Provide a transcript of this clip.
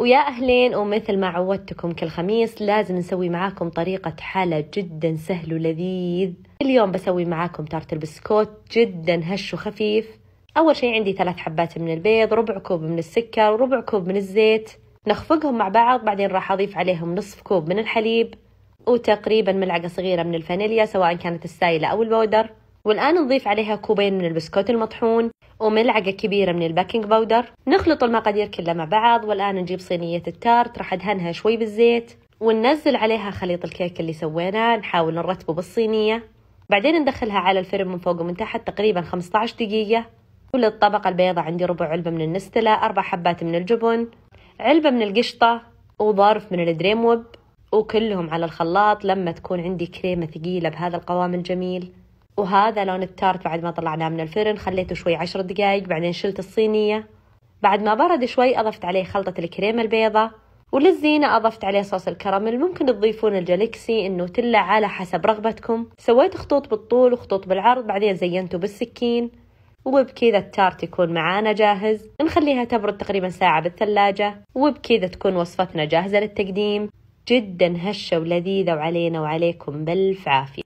ويا أهلين ومثل ما عودتكم كل خميس لازم نسوي معاكم طريقة حلا جدا سهل ولذيذ اليوم بسوي معاكم تارت البسكوت جدا هش وخفيف أول شي عندي ثلاث حبات من البيض ربع كوب من السكر وربع كوب من الزيت نخفقهم مع بعض بعدين راح أضيف عليهم نصف كوب من الحليب وتقريبا ملعقة صغيرة من الفانيليا سواء كانت السائلة أو البودر والآن نضيف عليها كوبين من البسكوت المطحون وملعقة كبيرة من البيكنج باودر نخلط المقادير كلها مع بعض والآن نجيب صينية التارت راح أدهنها شوي بالزيت وننزل عليها خليط الكيك اللي سويناه نحاول نرتبه بالصينية بعدين ندخلها على الفرن من فوق ومن تحت تقريبا 15 دقيقة وللطبقة البيضة عندي ربع علبة من النستلة أربع حبات من الجبن علبة من القشطة وظرف من الدريم ويب وكلهم على الخلاط لما تكون عندي كريمة ثقيلة بهذا القوام الجميل وهذا لون التارت بعد ما طلعناه من الفرن خليته شوي عشر دقايق بعدين شلت الصينية بعد ما برد شوي أضفت عليه خلطة الكريمة البيضة وللزينة أضفت عليه صوص الكراميل ممكن تضيفون الجالكسي النوتيلا على حسب رغبتكم سويت خطوط بالطول وخطوط بالعرض بعدين زينته بالسكين وبكذا التارت يكون معانا جاهز نخليها تبرد تقريبا ساعة بالثلاجة وبكذا تكون وصفتنا جاهزة للتقديم جدا هشة ولذيذة وعلينا وعليكم بالف عافية